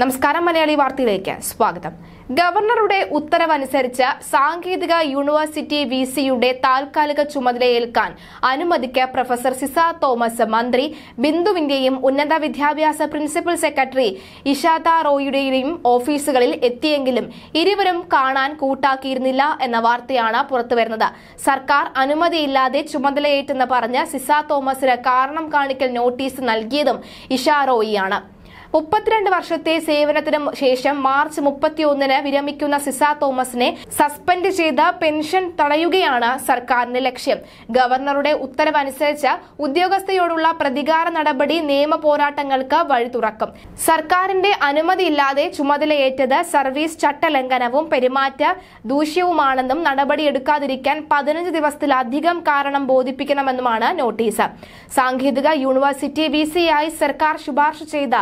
നമസ്കാരം മലയാളി വാർത്തയിലേക്ക് സ്വാഗതം ഗവർണറുടെ ഉത്തരവനുസരിച്ച് സാങ്കേതിക യൂണിവേഴ്സിറ്റി വി സിയുടെ താൽക്കാലിക ചുമതലയേൽക്കാൻ അനുമതിക്ക് പ്രൊഫസർ സിസ തോമസ് മന്ത്രി ബിന്ദുവിന്റെയും ഉന്നത വിദ്യാഭ്യാസ പ്രിൻസിപ്പൽ സെക്രട്ടറി ഇഷാത റോയിയുടെയും ഓഫീസുകളിൽ എത്തിയെങ്കിലും ഇരുവരും കാണാൻ കൂട്ടാക്കിയിരുന്നില്ല എന്ന വാർത്തയാണ് പുറത്തുവരുന്നത് സർക്കാർ അനുമതിയില്ലാതെ ചുമതലയേറ്റെന്ന് പറഞ്ഞ് സിസ തോമസിന് കാരണം കാണിക്കൽ നോട്ടീസ് നൽകിയതും ഇഷാ റോയിയാണ് മുപ്പത്തിരണ്ട് വർഷത്തെ സേവനത്തിന് ശേഷം മാർച്ച് മുപ്പത്തിയൊന്നിന് വിരമിക്കുന്ന സിസ തോമസിനെ സസ്പെൻഡ് ചെയ്ത പെൻഷൻ തടയുകയാണ് സർക്കാരിന്റെ ലക്ഷ്യം ഗവർണറുടെ ഉത്തരവനുസരിച്ച് ഉദ്യോഗസ്ഥയോടുള്ള പ്രതികാര നടപടി നിയമ പോരാട്ടങ്ങൾക്ക് വഴി തുറക്കും സർക്കാരിന്റെ അനുമതിയില്ലാതെ ചുമതലയേറ്റത് സർവീസ് ചട്ടലംഘനവും പെരുമാറ്റ ദൂഷ്യവുമാണെന്നും നടപടിയെടുക്കാതിരിക്കാൻ പതിനഞ്ച് ദിവസത്തിലധികം കാരണം ബോധിപ്പിക്കണമെന്നുമാണ് നോട്ടീസ് സാങ്കേതിക യൂണിവേഴ്സിറ്റി വി സർക്കാർ ശുപാർശ ചെയ്ത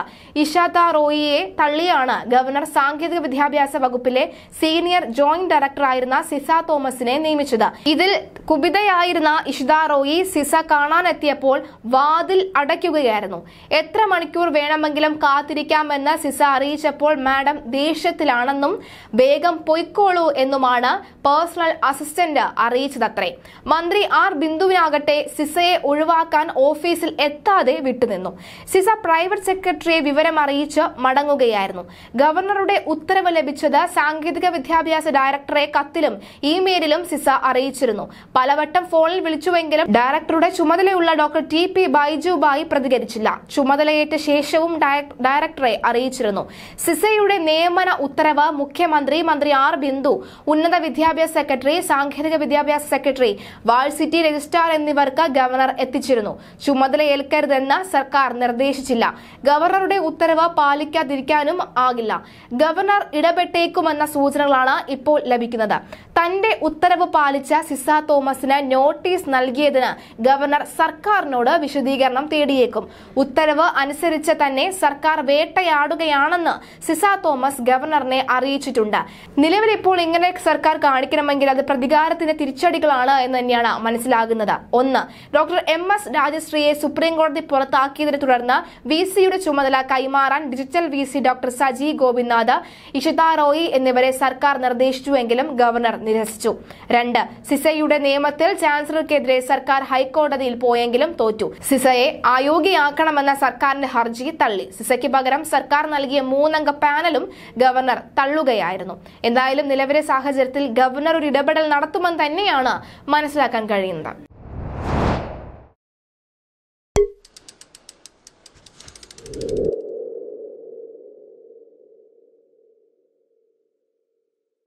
ഇഷാത റോയിയെ തള്ളിയാണ് ഗവർണർ സാങ്കേതിക വിദ്യാഭ്യാസ വകുപ്പിലെ സീനിയർ ജോയിന്റ് ഡയറക്ടറായിരുന്ന സിസ തോമസിനെ നിയമിച്ചത് ഇതിൽ കുപിതയായിരുന്ന ഇഷിത റോയി സിസ കാണാനെത്തിയപ്പോൾ വാതിൽ അടയ്ക്കുകയായിരുന്നു എത്ര മണിക്കൂർ വേണമെങ്കിലും കാത്തിരിക്കാമെന്ന് സിസ അറിയിച്ചപ്പോൾ മാഡം ദേഷ്യത്തിലാണെന്നും വേഗം പൊയ്ക്കോളൂ എന്നുമാണ് പേഴ്സണൽ അസിസ്റ്റന്റ് അറിയിച്ചതത്രേ മന്ത്രി ആർ ബിന്ദുവിനാകട്ടെ സിസയെ ഒഴിവാക്കാൻ ഓഫീസിൽ എത്താതെ വിട്ടുനിന്നു സിസ പ്രൈവറ്റ് സെക്രട്ടറിയെ വിവരം അഭിനന്ദനം അറിയിച്ച് മടങ്ങുകയായിരുന്നു ഗവർണറുടെ ഉത്തരവ് ലഭിച്ചത് സാങ്കേതിക വിദ്യാഭ്യാസ ഡയറക്ടറെ കത്തിലും ഇമെയിലും സിസ അറിയിച്ചിരുന്നു പലവട്ടം ഫോണിൽ വിളിച്ചുവെങ്കിലും ഡയറക്ടറുടെ ചുമതലയുള്ള ഡോക്ടർ ടി പി ബൈജുബായി പ്രതികരിച്ചില്ല ചുമതലയേറ്റ ശേഷവും ഡയറക്ടറെ അറിയിച്ചിരുന്നു സിസയുടെ നിയമന ഉത്തരവ് മുഖ്യമന്ത്രി മന്ത്രി ആർ ബിന്ദു ഉന്നത വിദ്യാഭ്യാസ സെക്രട്ടറി സാങ്കേതിക വിദ്യാഭ്യാസ സെക്രട്ടറി വാൾ സിറ്റി രജിസ്ട്രാർ എന്നിവർക്ക് ഗവർണർ എത്തിച്ചിരുന്നു ചുമതലയേൽക്കരുതെന്ന് സർക്കാർ നിർദ്ദേശിച്ചില്ല ഗവർണറുടെ ഉത്തരവ് പാലിക്കാതിരിക്കാനും ആകില്ല ഗവർണർ ഇടപെട്ടേക്കുമെന്ന സൂചനകളാണ് ഇപ്പോൾ ലഭിക്കുന്നത് തന്റെ ഉത്തരവ് പാലിച്ച സിസ തോമസിന് നോട്ടീസ് നൽകിയതിന് ഗവർണർ സർക്കാരിനോട് വിശദീകരണം തേടിയേക്കും ഉത്തരവ് അനുസരിച്ച് തന്നെ സർക്കാർ വേട്ടയാടുകയാണെന്ന് സിസ തോമസ് ഗവർണറിനെ അറിയിച്ചിട്ടുണ്ട് നിലവിലിപ്പോൾ ഇങ്ങനെ സർക്കാർ കാണിക്കണമെങ്കിൽ അത് പ്രതികാരത്തിന്റെ തിരിച്ചടികളാണ് എന്ന് തന്നെയാണ് മനസ്സിലാകുന്നത് ഒന്ന് ഡോക്ടർ എം എസ് രാജശ്രീയെ സുപ്രീം കോടതി പുറത്താക്കിയതിനെ തുടർന്ന് വി സിയുടെ ചുമതല കൈ കൈമാറാൻ digital V C doctor Saji Gopinath Ishita Roy എന്നിവരെ സർക്കാർ നിർദ്ദേശിച്ചുവെങ്കിലും ഗവർണർ നിരസിച്ചു രണ്ട് സിസയുടെ നിയമത്തിൽ ചാൻസലർക്കെതിരെ സർക്കാർ ഹൈക്കോടതിയിൽ പോയെങ്കിലും തോറ്റു സിസയെ അയോഗ്യയാക്കണമെന്ന സർക്കാരിന്റെ ഹർജി തള്ളി സിസയ്ക്ക് പകരം സർക്കാർ നൽകിയ മൂന്നംഗ പാനലും ഗവർണർ തള്ളുകയായിരുന്നു എന്തായാലും നിലവിലെ സാഹചര്യത്തിൽ ഗവർണർ ഒരു ഇടപെടൽ നടത്തുമെന്ന് തന്നെയാണ് മനസ്സിലാക്കാൻ കഴിയുന്നത് you